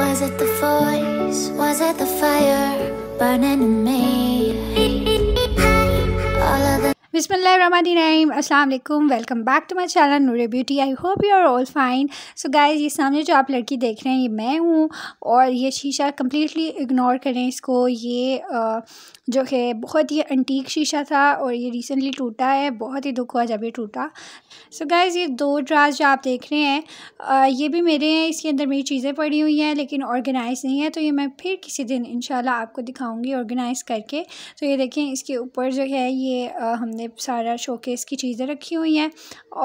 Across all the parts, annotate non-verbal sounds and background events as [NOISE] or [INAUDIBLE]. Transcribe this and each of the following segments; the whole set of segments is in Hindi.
Was it the voice? Was it the fire burning in me? All of the अल्लाम welcome back to my channel Noor beauty I hope you are all fine so guys ये सामने जो आप लड़की देख रहे हैं ये मैं हूँ और ये शीशा कम्प्लीटली इग्नोर करें इसको ये जो है बहुत ही अंटीक शीशा था और ये रिसेंटली टूटा है बहुत ही दुख हुआ जब ये टूटा सो गैज़ गाइज़ ये दो ड्रास जो आप देख रहे हैं ये भी मेरे हैं इसके अंदर मेरी चीज़ें पड़ी हुई हैं लेकिन ऑर्गेनाइज़ नहीं है तो ये मैं फिर किसी दिन इन आपको दिखाऊँगी ऑर्गेनाइज़ करके तो ये देखें इसके ऊपर जो है ये हमने सारा शोकेस की चीज़ें रखी हुई हैं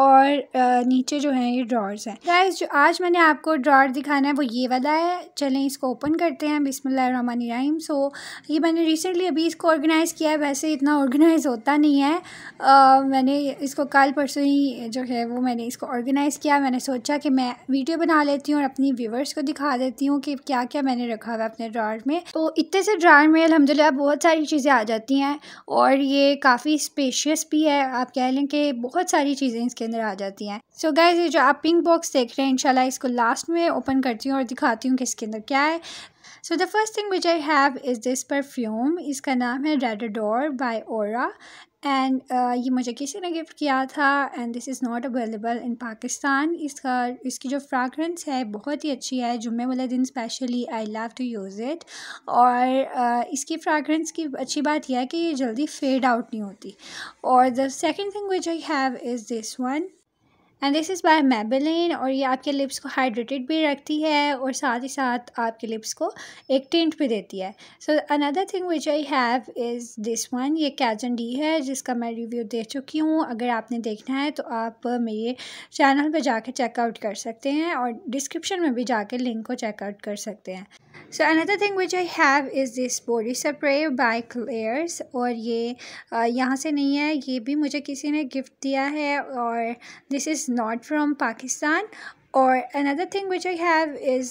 और नीचे जो है ये ड्रॉर्स हैं गाइज जो आज मैंने आपको ड्रॉर दिखाना है वो ये वाला है चलें इसको ओपन करते हैं बिसमिल्ल सो ये मैंने रिसेंटली अभी इसको ऑर्गेनाइज़ किया है वैसे इतना ऑर्गेनाइज़ होता नहीं है आ, मैंने इसको कल परसों ही जो है वो मैंने इसको ऑर्गेनाइज़ किया मैंने सोचा कि मैं वीडियो बना लेती हूँ और अपनी व्यूवर्स को दिखा देती हूँ कि क्या क्या मैंने रखा हुआ अपने ड्रार में तो इतने से ड्रार में अलहमदिल्ला बहुत सारी चीज़ें आ जाती हैं और ये काफ़ी स्पेशियस भी है आप कह लें कि बहुत सारी चीज़ें इसके अंदर आ जाती हैं सो गैज गाइज ये जो आप पिंक बॉक्स देख रहे हैं इनशाला इसको लास्ट में ओपन करती हूँ और दिखाती हूँ कि इसके अंदर क्या है so the first thing which I have is this perfume इसका नाम है रेडाडोर बाय ओरा एंड ये मुझे किसी ने गिफ्ट किया था and this is not available in Pakistan इसका इसकी जो फ्रागरेंस है बहुत ही अच्छी है जुम्मे वाले दिन specially I love to use it और uh, इसकी फ्रागरेंस की अच्छी बात यह है कि ये जल्दी फेड आउट नहीं होती और the second thing which I have is this one and this is by Maybelline और ये आपके लिप्स को हाइड्रेटेड भी रखती है और साथ ही साथ आपके लिप्स को एक टेंट भी देती है so another thing which I have is this one ये कैजन डी है जिसका मैं रिव्यू दे चुकी हूँ अगर आपने देखना है तो आप मेरे चैनल पर जाकर चेकआउट कर सकते हैं और डिस्क्रिप्शन में भी जाकर लिंक को चेकआउट कर सकते हैं so another thing which I have is this body spray by Claire's और ये यहाँ से नहीं है ये भी मुझे किसी ने गिफ्ट दिया है और this is not from Pakistan और another thing which I have is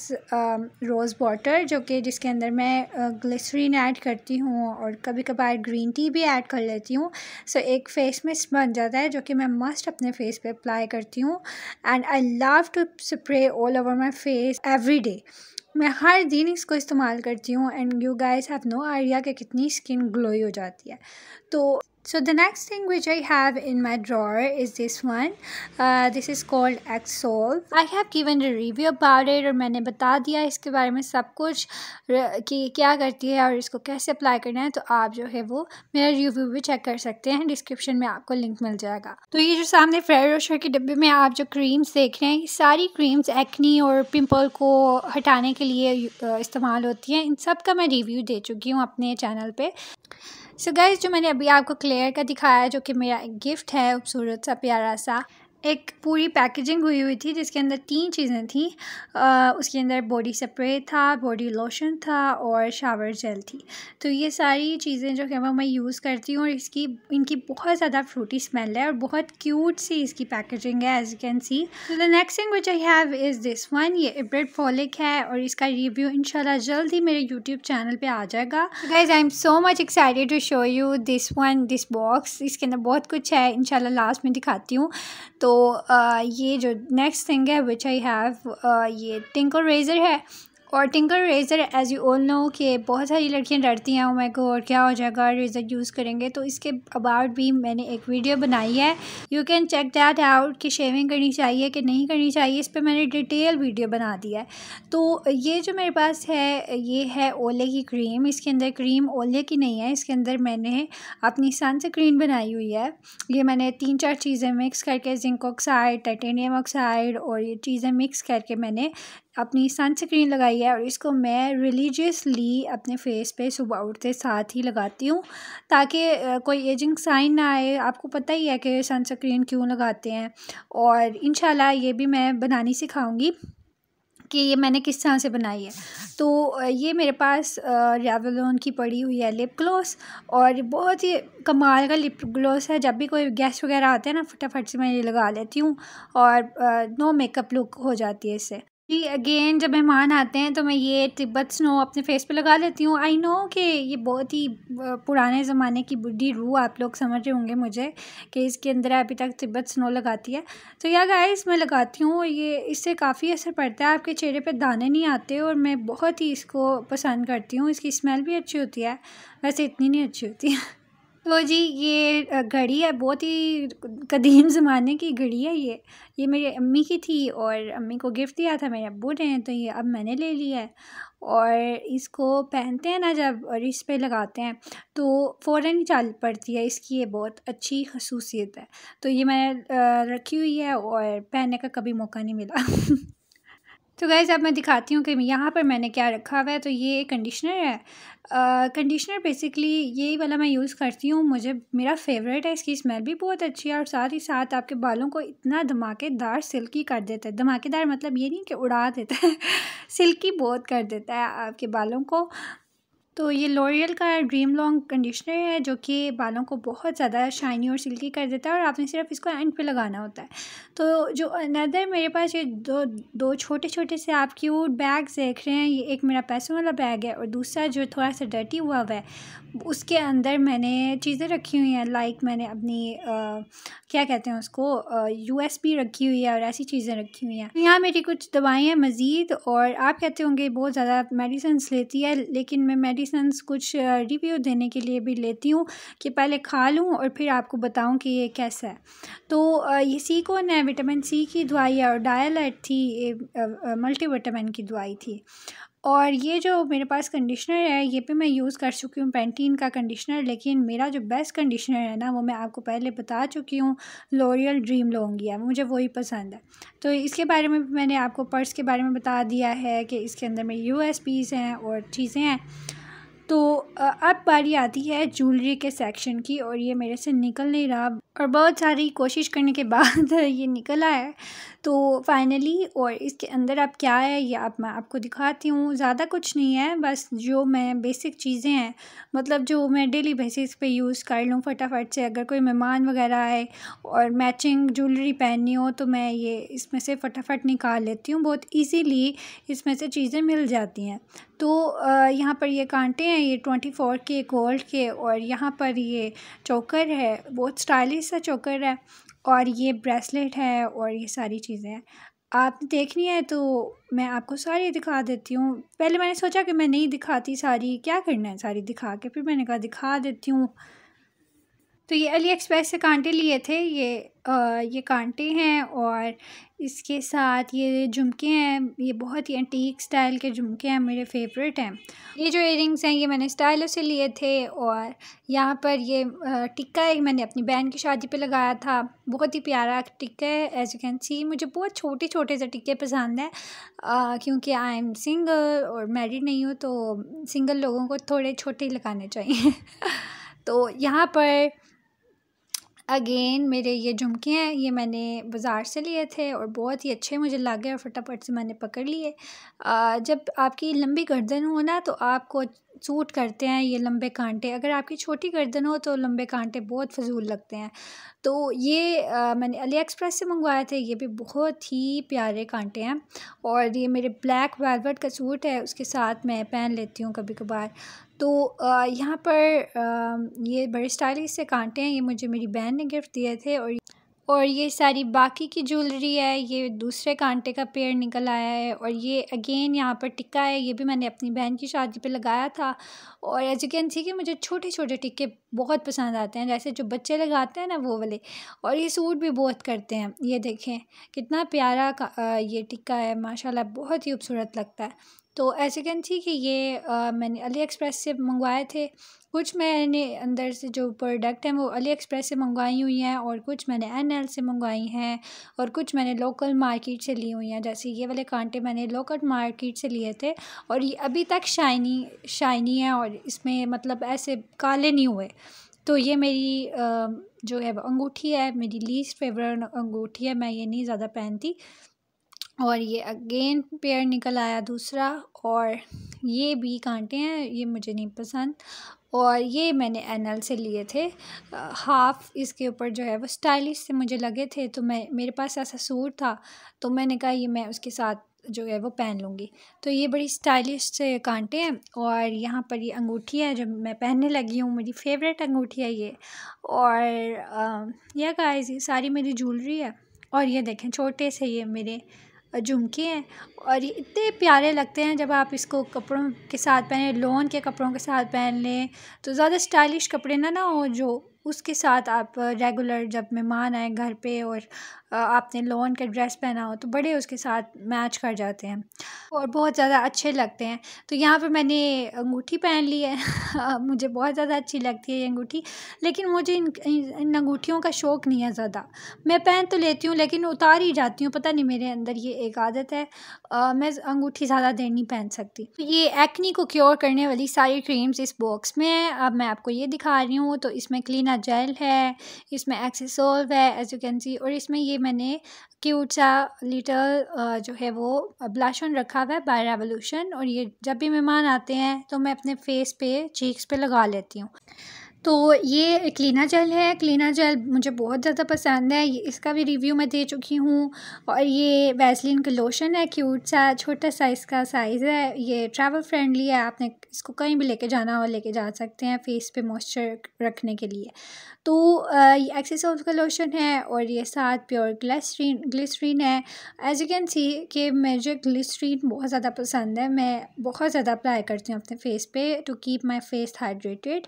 rose water जो कि जिसके अंदर मैं ग्लिसरीन ऐड करती हूँ और कभी कभार ग्रीन टी भी ऐड कर लेती हूँ सो so, एक फेस मिस्ट बन जाता है जो कि मैं मस्ट अपने फेस पे अप्लाई करती हूँ and I love to spray all over my face every day मैं हर दिन इसको इस्तेमाल करती हूँ and you guys have no idea कि कितनी स्किन ग्लोई हो जाती है तो so the next thing which i have in my drawer is this one uh, this is called Exol. i have given a review about it और मैंने बता दिया इसके बारे में सब कुछ कि क्या करती है और इसको कैसे अप्लाई करना है तो आप जो है वो मेरा रिव्यू भी चेक कर सकते हैं डिस्क्रिप्शन में आपको लिंक मिल जाएगा तो ये जो सामने फ्रेयर रोशर के डिब्बे में आप जो क्रीम्स देख रहे हैं ये सारी क्रीम्स एक्नी और पिम्पल को हटाने के लिए इस्तेमाल होती हैं इन सब का मैं रिव्यू दे चुकी हूँ अपने चैनल पर सो so गाइज़ जो मैंने अभी आपको क्लेयर का दिखाया जो कि मेरा गिफ्ट है खूबसूरत सा प्यारा सा एक पूरी पैकेजिंग हुई हुई थी जिसके अंदर तीन चीज़ें थी आ, उसके अंदर बॉडी स्प्रे था बॉडी लोशन था और शावर जेल थी तो ये सारी चीज़ें जो है वो मैं यूज़ करती हूँ और इसकी इनकी बहुत ज़्यादा फ्रूटी स्मेल है और बहुत क्यूट सी इसकी पैकेजिंग है as you can see the next thing which I have is this one ये इब्रेड फॉलिक है और इसका रिव्यू इनशाला जल्द ही मेरे यूट्यूब चैनल पर आ जाएगा guys I am so much excited to show you this one this box इसके अंदर बहुत कुछ है इनशाला लास्ट में दिखाती हूँ तो तो, uh, ये जो नेक्स्ट थिंग है विच आई हैव ये टिंकल रेज़र है और tinker razor as you all know कि बहुत सारी लड़कियां डरती हैं मैं को और क्या हो जाएगा रेज़र यूज़ करेंगे तो इसके अबाउट भी मैंने एक वीडियो बनाई है you can check that out कि शेविंग करनी चाहिए कि नहीं करनी चाहिए इस पर मैंने डिटेल वीडियो बना दिया है तो ये जो मेरे पास है ये है ओले की क्रीम इसके अंदर क्रीम ओले की नहीं है इसके अंदर मैंने अपनी सनस्क्रीन बनाई हुई है ये मैंने तीन चार चीज़ें मिक्स करके जिंक ऑक्साइड टाइटेनियम ऑक्साइड और ये चीज़ें मिक्स करके मैंने अपनी सनस्क्रीन लगाई है और इसको मैं रिलीजियसली अपने फेस पे सुबह उठते साथ ही लगाती हूँ ताकि कोई एजिंग साइन ना आए आपको पता ही है कि सनस्क्रीन क्यों लगाते हैं और इन ये भी मैं बनानी सिखाऊंगी कि ये मैंने किस तरह से बनाई है तो ये मेरे पास रेवलोन की पड़ी हुई है लिप ग्लॉस और बहुत ही कमाल का लिप ग्लॉस है जब भी कोई गेस्ट वगैरह आते हैं ना फटाफट से मैं ये लगा लेती हूँ और नो मेकअप लुक हो जाती है इससे कि अगेन जब मेहमान आते हैं तो मैं ये तिब्बत स्नो अपने फेस पे लगा लेती हूँ आई नो कि ये बहुत ही पुराने ज़माने की बुढ़ी रूह आप लोग समझ रहे होंगे मुझे कि इसके अंदर अभी तक तिब्बत स्नो लगाती है तो या गाइस मैं लगाती हूँ ये इससे काफ़ी असर पड़ता है आपके चेहरे पर दाने नहीं आते और मैं बहुत ही इसको पसंद करती हूँ इसकी स्मेल भी अच्छी होती है वैसे इतनी नहीं अच्छी होती है [LAUGHS] तो जी ये घड़ी है बहुत ही कदीम ज़माने की घड़ी है ये ये मेरी अम्मी की थी और अम्मी को गिफ्ट दिया था मेरे अबू ने तो ये अब मैंने ले लिया है और इसको पहनते हैं ना जब और इस पर लगाते हैं तो फ़ौर ही चाल पड़ती है इसकी ये बहुत अच्छी खसूसियत है तो ये मैंने रखी हुई है और पहनने का कभी मौका नहीं मिला [LAUGHS] तो गैज़ अब मैं दिखाती हूँ कि यहाँ पर मैंने क्या रखा हुआ है तो ये कंडीशनर है कंडीशनर uh, बेसिकली यही वाला मैं यूज़ करती हूँ मुझे मेरा फेवरेट है इसकी स्मेल भी बहुत अच्छी है और साथ ही साथ आपके बालों को इतना धमाकेदार सिल्की कर देता है धमाकेदार मतलब ये नहीं कि उड़ा देता है सिल्की [LAUGHS] बहुत कर देता है आपके बालों को तो ये लॉरियल का ड्रीम लॉन्ग कंडीशनर है जो कि बालों को बहुत ज़्यादा शाइनी और सिल्की कर देता है और आपने सिर्फ इसको एंड पे लगाना होता है तो जो अनदर मेरे पास ये दो दो छोटे छोटे से आप क्यूट बैग्स देख रहे हैं ये एक मेरा पैसों वाला बैग है और दूसरा जो थोड़ा सा डर्टी हुआ हुआ है उसके अंदर मैंने चीज़ें रखी हुई हैं लाइक मैंने अपनी आ, क्या कहते हैं उसको यू एस पी रखी हुई है और ऐसी चीज़ें रखी हुई हैं यहाँ मेरी कुछ दवाएँ हैं मज़ीद और आप कहते होंगे बहुत ज़्यादा मेडिसन्स लेती है लेकिन मैं मेडिसन्स कुछ रिव्यू देने के लिए भी लेती हूँ कि पहले खा लूँ और फिर आपको बताऊँ कि ये कैसा है तो आ, ये सीकोन है विटामिन सी की दवाई है और डायलाइट थी मल्टी विटामिन की दवाई थी और ये जो मेरे पास कंडीशनर है ये भी मैं यूज़ कर चुकी हूँ पेंटीन का कंडीशनर लेकिन मेरा जो बेस्ट कंडीशनर है ना वो मैं आपको पहले बता चुकी हूँ लोरियल ड्रीम लोंगिया मुझे वही पसंद है तो इसके बारे में मैंने आपको पर्स के बारे में बता दिया है कि इसके अंदर में यू हैं और चीज़ें हैं तो अब बारी आती है ज्वेलरी के सेक्शन की और ये मेरे से निकल नहीं रहा और बहुत सारी कोशिश करने के [LAUGHS] बाद ये निकला है तो फाइनली और इसके अंदर अब क्या है ये अब मैं आपको दिखाती हूँ ज़्यादा कुछ नहीं है बस जो मैं बेसिक चीज़ें हैं मतलब जो मैं डेली बेसिस पे यूज़ कर लूँ फटाफट से अगर कोई मेहमान वगैरह आए और मैचिंग ज्वेलरी पहननी हो तो मैं ये इसमें से फटाफट निकाल लेती हूँ बहुत ईजीली इसमें से चीज़ें मिल जाती हैं तो यहाँ पर ये कांटे हैं ये ट्वेंटी फोर के गोल्ड के और यहाँ पर ये चोकर है बहुत स्टाइलिश सा चोकर है और ये ब्रेसलेट है और ये सारी चीज़ें हैं आप देखनी है तो मैं आपको सारी दिखा देती हूँ पहले मैंने सोचा कि मैं नहीं दिखाती सारी क्या करना है सारी दिखा के फिर मैंने कहा दिखा देती हूँ तो ये अली एक्सप्रेस से कांटे लिए थे ये ये कांटे हैं और इसके साथ ये झुमके हैं ये बहुत ही एंटीक स्टाइल के झुमके हैं मेरे फेवरेट हैं ये जो इयरिंग्स हैं ये मैंने स्टाइलों से लिए थे और यहाँ पर ये टिक्का है मैंने अपनी बहन की शादी पे लगाया था बहुत ही प्यारा टिक्का है एज यू कैन सी मुझे बहुत छोटे छोटे से टिक्के पसंद हैं क्योंकि आई एम सिंगल और मैरिड नहीं हूँ तो सिंगल लोगों को थोड़े छोटे लगाने चाहिए [LAUGHS] तो यहाँ पर अगेन मेरे ये झुमके हैं ये मैंने बाज़ार से लिए थे और बहुत ही अच्छे मुझे लगे और फटाफट से मैंने पकड़ लिए जब आपकी लंबी गर्दन हो ना तो आपको सूट करते हैं ये लंबे कांटे अगर आपकी छोटी गर्दन हो तो लंबे कांटे बहुत फजूल लगते हैं तो ये आ, मैंने अली एक्सप्रेस से मंगवाए थे ये भी बहुत ही प्यारे कांटे हैं और ये मेरे ब्लैक वेलवेट का सूट है उसके साथ मैं पहन लेती हूँ कभी कभार तो यहाँ पर आ, ये बड़े स्टाइलिश से कांटे हैं ये मुझे मेरी बहन ने गिफ्ट दिए थे और और ये सारी बाकी की ज्वेलरी है ये दूसरे कांटे का पेड़ निकल आया है और ये अगेन यहाँ पर टिक्का है ये भी मैंने अपनी बहन की शादी पे लगाया था और एज यू कैन सी कि मुझे छोटे छोटे टिक्के बहुत पसंद आते हैं जैसे जो बच्चे लगाते हैं ना वो वाले और ये सूट भी बहुत करते हैं ये देखें कितना प्यारा ये टिक्का है माशाल्लाह बहुत ही खूबसूरत लगता है तो ऐसे कैन थी कि ये आ, मैंने अली एक्सप्रेस से मंगवाए थे कुछ मैंने अंदर से जो प्रोडक्ट हैं वो अली एक्सप्रेस से मंगवाई हुई हैं और कुछ मैंने एन एल से मंगवाई हैं और कुछ मैंने लोकल मार्केट से ली हुई हैं जैसे ये वाले कांटे मैंने लोकल मार्केट से लिए थे और ये अभी तक शाइनी शाइनी है और इसमें मतलब ऐसे काले नहीं हुए तो ये मेरी आ, जो है अंगूठी है मेरी लीस्ट फेवरेट अंगूठी है मैं ये नहीं ज़्यादा पहनती और ये अगेन पेयर निकल आया दूसरा और ये भी कांटे हैं ये मुझे नहीं पसंद और ये मैंने एनल से लिए थे हाफ़ इसके ऊपर जो है वो स्टाइलिश से मुझे लगे थे तो मैं मेरे पास ऐसा सूट था तो मैंने कहा ये मैं उसके साथ जो है वो पहन लूँगी तो ये बड़ी स्टाइलिश से कांटे हैं और यहाँ पर ये अंगूठी है जो मैं पहनने लगी हूँ मेरी फेवरेट अंगूठी है ये और यह गाइस सारी मेरी ज्वेलरी है और ये देखें छोटे से ये मेरे झुमके हैं और ये इतने प्यारे लगते हैं जब आप इसको कपड़ों के साथ पहने लोन के कपड़ों के साथ पहन लें तो ज़्यादा स्टाइलिश कपड़े ना ना हो जो उसके साथ आप रेगुलर जब मेहमान आए घर पे और आपने लोन का ड्रेस पहना हो तो बड़े उसके साथ मैच कर जाते हैं और बहुत ज़्यादा अच्छे लगते हैं तो यहाँ पर मैंने अंगूठी पहन ली है [LAUGHS] मुझे बहुत ज़्यादा अच्छी लगती है ये अंगूठी लेकिन मुझे इन इन अंगूठियों का शौक़ नहीं है ज़्यादा मैं पहन तो लेती हूँ लेकिन उतार ही जाती हूँ पता नहीं मेरे अंदर ये एक आदत है आ, मैं अंगूठी ज़्यादा देर नहीं पहन सकती तो ये एक्नी को क्योर करने वाली सारी क्रीम्स इस बॉक्स में हैं अब मैं आपको ये दिखा रही हूँ तो इसमें क्लीना जेल है इसमें एक्सेसोल्व है एजुकेंसी और इसमें ये मैंने क्यूट सा लिटल जो है वो ब्लाशन रखा हुआ है बाय रेवोल्यूशन और ये जब भी मेहमान आते हैं तो मैं अपने फेस पे चीक्स पे लगा लेती हूँ तो ये क्लीना जेल है क्लीना जेल मुझे बहुत ज़्यादा पसंद है इसका भी रिव्यू मैं दे चुकी हूँ और ये वैसलिन का लोशन है क्यूट सा छोटा सा इसका साइज़ है ये ट्रैवल फ्रेंडली है आपने इसको कहीं भी लेके जाना हो लेके जा सकते हैं फेस पे मॉइस्चर रखने के लिए तो ये एक्सेसोल का लोशन है और ये साथ प्योर ग्लिसरीन ग्लिसरीन है एज यू कैन सी कि मुझे ग्लिसरीन बहुत ज़्यादा पसंद है मैं बहुत ज़्यादा अप्लाई करती हूँ अपने फेस पे to keep my face hydrated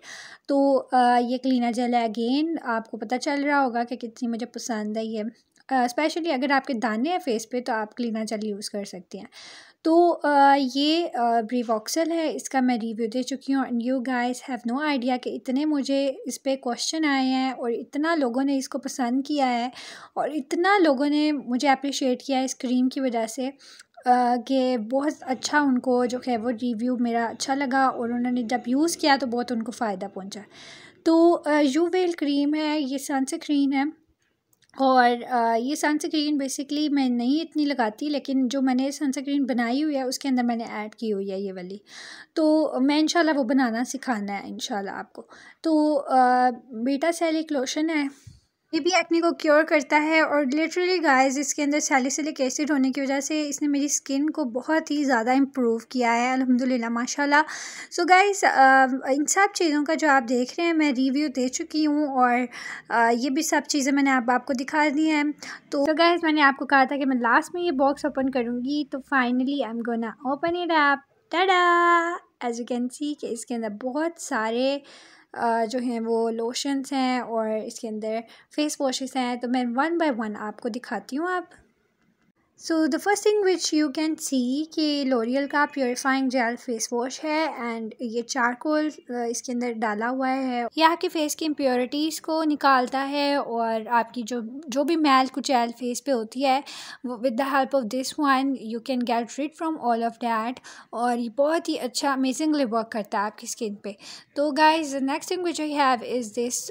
तो ये क्लीनर जेल है अगेन आपको पता चल रहा होगा कि कितनी मुझे पसंद है ये स्पेशली अगर आपके दाने हैं फेस पे तो आप क्लीनर जेल यूज़ कर सकते हैं तो ये ब्रीवॉक्सल है इसका मैं रिव्यू दे चुकी हूँ and you guys have no idea कि इतने मुझे इस पर क्वेश्चन आए हैं और इतना लोगों ने इसको पसंद किया है और इतना लोगों ने मुझे अप्रिशिएट किया है इस क्रीम की वजह से के बहुत अच्छा उनको जो है वो रिव्यू मेरा अच्छा लगा और उन्होंने जब यूज़ किया तो बहुत उनको फ़ायदा पहुंचा तो यू वेल क्रीम है ये सनस्क्रीन है और ये सनस्क्रीन बेसिकली मैं नहीं इतनी लगाती लेकिन जो मैंने सनस्क्रीन बनाई हुई है उसके अंदर मैंने ऐड की हुई है ये वाली तो मैं इंशाल्लाह वो बनाना सिखाना है इंशाल्लाह आपको तो बीटा सेल एक लोशन है ये भी एक्ने को क्योर करता है और लिटरली गाइस इसके अंदर सैलिसलिक एसिड होने की वजह से इसने मेरी स्किन को बहुत ही ज़्यादा इम्प्रूव किया है अल्हम्दुलिल्लाह माशाल्लाह सो गाइस इन सब चीज़ों का जो आप देख रहे हैं मैं रिव्यू दे चुकी हूँ और आ, ये भी सब चीज़ें मैंने आप, आपको दिखा दी हैं तो so मैंने आपको कहा था कि मैं लास्ट में ये बॉक्स ओपन करूँगी तो finally I am gonna open it आप tada as you can see कि इसके अंदर बहुत सारे जो हैं वो लोशंस हैं और इसके अंदर फेस वॉशेस हैं तो मैं वन बाय वन आपको दिखाती हूँ आप so the first thing which you can see कि लोरियल का प्योरीफाइंग जेल फेस वॉश है एंड ये चारकोल uh, इसके अंदर डाला हुआ है यह आपके फेस की इम्प्योरिटीज़ को निकालता है और आपकी जो जो भी मैल कुछ जेल फेस पे होती है with the help of this one you can get rid from all of that और ये बहुत ही अच्छा अमेजिंगली वर्क करता है आपकी स्किन पे तो guys the next thing which I have is this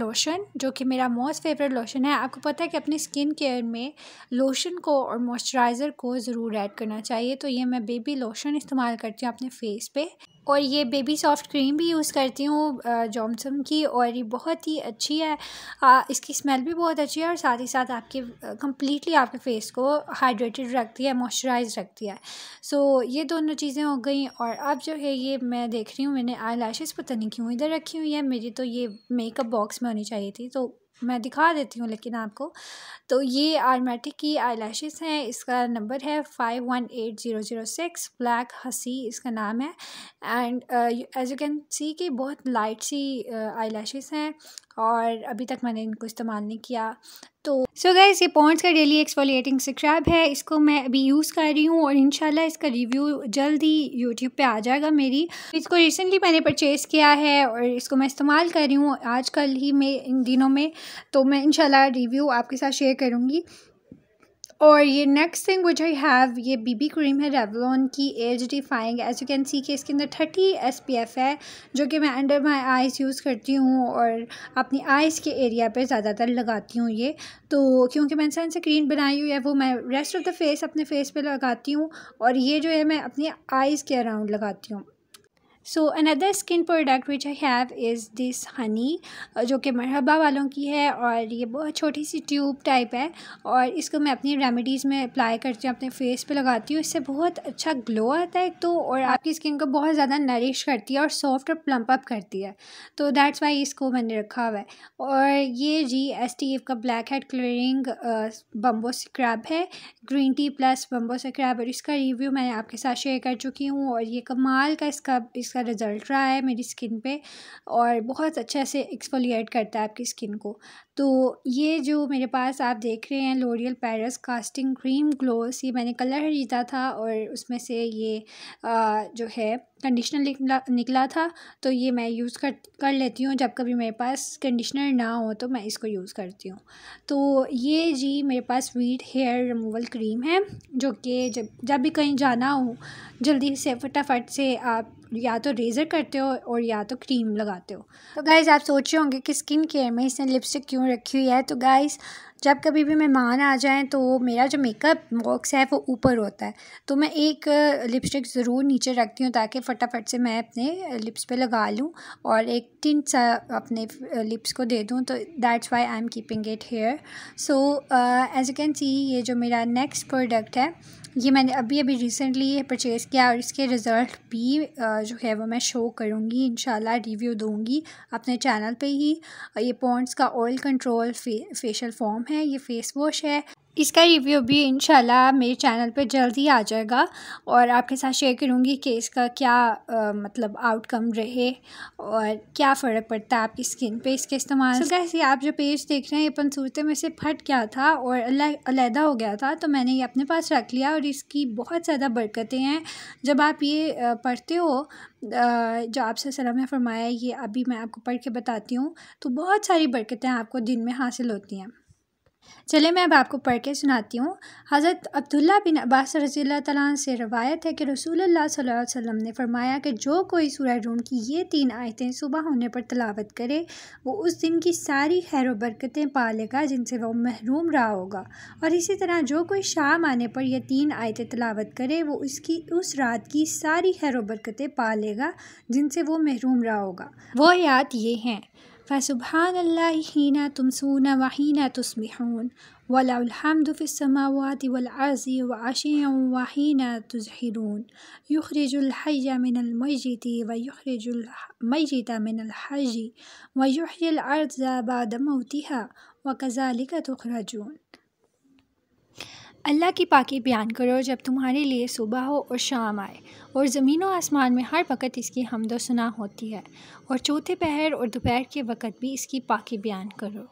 lotion जो कि मेरा मोस्ट फेवरेट लोशन है आपको पता है कि अपनी स्किन केयर में लोशन को और मॉइस्चराइज़र को ज़रूर ऐड करना चाहिए तो ये मैं बेबी लोशन इस्तेमाल करती हूँ अपने फेस पे और ये बेबी सॉफ्ट क्रीम भी यूज़ करती हूँ जॉमसम की और ये बहुत ही अच्छी है आ, इसकी स्मेल भी बहुत अच्छी है और साथ ही साथ आपके कम्प्लीटली आपके फेस को हाइड्रेटेड रखती है मॉइस्चराइज रखती है सो so, ये दोनों चीज़ें हो गई और अब जो है ये मैं देख रही हूँ मैंने आई लैशेज़ पता नहीं क्यों इधर रखी हुई है मेरी तो ये मेकअप बॉक्स में होनी चाहिए थी तो मैं दिखा देती हूँ लेकिन आपको तो ये आर्मेटिक की आई लैशेज़ हैं इसका नंबर है five one eight zero zero six black हसी इसका नाम है and as you can see कि बहुत लाइट सी आई uh, लैशेज़ हैं और अभी तक मैंने इनको इस्तेमाल नहीं किया तो सो गए ये पॉइंट्स का डेली एक्सफोलिएटिंग स्क्रैब है इसको मैं अभी यूज़ कर रही हूँ और इंशाल्लाह इसका रिव्यू जल्द ही यूट्यूब पर आ जाएगा मेरी इसको रिसेंटली मैंने परचेज़ किया है और इसको मैं इस्तेमाल कर रही हूँ आज ही मैं इन दिनों में तो मैं इनशाला रिव्यू आपके साथ शेयर करूँगी और ये next thing which I have ये बीबी क्रीम है रेवलॉन की age defying as you can see कि इसके अंदर थर्टी एस पी एफ है जो कि मैं अंडर माई आइज़ यूज़ करती हूँ और अपनी आइज़ के एरिया पर ज़्यादातर लगाती हूँ ये तो क्योंकि मैंने सन स्क्रीन बनाई हुई है वो मैं रेस्ट ऑफ़ द फेस अपने फेस पर लगाती हूँ और ये जो है मैं अपनी आइज़ के अराउंड लगाती हूँ so another skin product which I have is this honey जो कि मरहबा वालों की है और ये बहुत छोटी सी ट्यूब टाइप है और इसको मैं अपनी रेमडीज़ में अप्लाई करती हूँ अपने फेस पे लगाती हूँ इससे बहुत अच्छा ग्लो आता है तो और आपकी स्किन को बहुत ज़्यादा नरिश करती है और सॉफ्ट और प्लम्प अप करती है तो दैट्स वाई इसको मैंने रखा हुआ है और ये जी एस टी एफ का black head clearing bamboo scrub है green tea plus bamboo scrub और इसका रिव्यू मैं आपके साथ शेयर कर चुकी हूँ और ये कमाल का इसका इसका इसका रिज़ल्ट रहा है मेरी स्किन पे और बहुत अच्छे से एक्सफोलिएट करता है आपकी स्किन को तो ये जो मेरे पास आप देख रहे हैं L'Oreal Paris casting cream gloss ये मैंने कलर खरीदा था और उसमें से ये आ, जो है कंडीशनर निकला निकला था तो ये मैं यूज़ कर कर लेती हूँ जब कभी मेरे पास कंडीशनर ना हो तो मैं इसको यूज़ करती हूँ तो ये जी मेरे पास वीट हेयर रिमूवल क्रीम है जो कि जब जब भी कहीं जाना हो जल्दी से फटाफट से आप या तो रेज़र करते हो और या तो क्रीम लगाते हो तो गाइज़ आप सोच रहे होंगे कि स्किन केयर में इसने लिपस्टिक क्यों रखी हुई है तो गाइज़ जब कभी भी मेहमान आ जाएँ तो मेरा जो मेकअप बॉक्स है वो ऊपर होता है तो मैं एक लिपस्टिक ज़रूर नीचे रखती हूँ ताकि फ़टाफट से मैं अपने लिप्स पे लगा लूँ और एक टिंट सा अपने लिप्स को दे दूँ तो that's why I am keeping it here so as you can see ये जो मेरा नेक्स्ट प्रोडक्ट है ये मैंने अभी अभी रिसेंटली परचेज़ किया और इसके रिज़ल्ट भी जो है वो मैं शो करूँगी इन रिव्यू दूँगी अपने चैनल पे ही ये पॉन्ट्स का ऑयल कंट्रोल फे, फेशियल फॉर्म है ये फ़ेस वॉश है इसका रिव्यू भी इन मेरे चैनल पे ही आ जाएगा और आपके साथ शेयर करूँगी कि इसका क्या आ, मतलब आउटकम रहे और क्या फ़र्क पड़ता है आपकी स्किन पे इसके इस्तेमाल so कैसे आप जो पेज देख रहे हैं ये सूरते में से फट गया था और अलहदा हो गया था तो मैंने ये अपने पास रख लिया और इसकी बहुत ज़्यादा बरकतें हैं जब आप ये पढ़ते हो जो आपसे सलाम ने फरमाया ये अभी मैं आपको पढ़ के बताती हूँ तो बहुत सारी बरकतें आपको दिन में हासिल होती हैं चले मैं अब आपको पढ़ के सुनाती हूँ हज़रत अब्दुल्ला बिन अब्बास रज़ी तैन से रवायत है कि रसूल सल्लल्लाहु वसम ने फरमाया कि जो कोई सूरह रून की ये तीन आयतें सुबह होने पर तलावत करे वो उस दिन की सारी खैर बरकतें पा लेगा जिनसे वह महरूम रहा होगा और इसी तरह जो कोई शाम आने पर यह तीन आयतें तलावत करे वो उसकी उस रात की सारी खैर बरकतें पा लेगा जिनसे वो महरूम रहा होगा वो आयात ये हैं فسبحان الله حين تمسون وحين تصبحون وله الحمد في السماوات والأرض وعشيا وحين تزحرون يخرج الحي من الميت ويخرج الميت من الحج ويحيي الأرض بعد موتها وكذلك تخرجون अल्लाह की पाकी बयान करो जब तुम्हारे लिए सुबह हो और शाम आए और ज़मीन व आसमान में हर वक्त इसकी हमदो सुना होती है और चौथे पहर और दोपहर के वक़्त भी इसकी पाकी बयान करो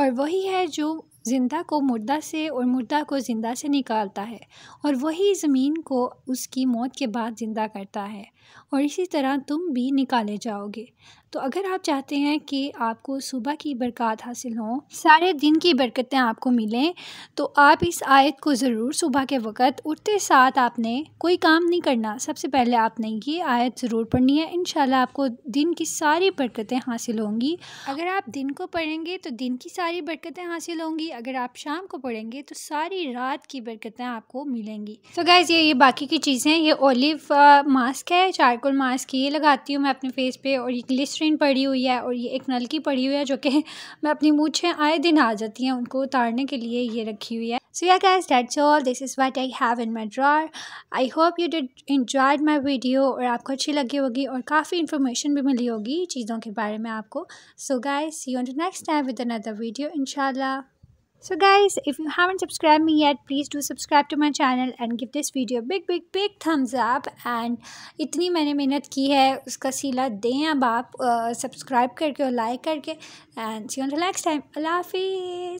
और वही है जो ज़िंदा को मुर्दा से और मुर्दा को ज़िंदा से निकालता है और वही ज़मीन को उसकी मौत के बाद ज़िंदा करता है और इसी तरह तुम भी निकाले जाओगे तो अगर आप चाहते हैं कि आपको सुबह की बरक़ात हासिल हो सारे दिन की बरकतें आपको मिलें तो आप इस आयत को ज़रूर सुबह के वक़्त उठते साथ आपने कोई काम नहीं करना सबसे पहले आपने ये आयत ज़रूर पढ़नी है इन आपको दिन की सारी बरकतें हासिल होंगी अगर आप दिन को पढ़ेंगे तो दिन की सारी बरकतें हासिल होंगी अगर आप शाम को पढ़ेंगे तो सारी रात की बरकतें आपको मिलेंगी तो गैज़ ये ये बाकी की चीज़ें ये ओलिव मास्क uh, है है चारकोल मास्क ये लगाती हूँ मैं अपने फेस पे और ये ग्लिसरीन पड़ी हुई है और ये एक नलकी पड़ी हुई है जो कि [LAUGHS] मैं अपनी मूछें आए दिन आ जाती हैं उनको उतारने के लिए ये रखी हुई है so yeah guys that's all this is what I have in my drawer I hope you did enjoyed my video और आपको अच्छी लगी होगी और काफ़ी इन्फॉर्मेशन भी मिली होगी चीज़ों के बारे में आपको सो गाय see you on the next time with So guys, if you haven't subscribed me yet, please do subscribe to my channel and give this video a big big big thumbs up and इतनी मैंने मेहनत की है उसका सीला दें अब आप subscribe करके और like करके and see you on the next time अल्लाह हाफिज़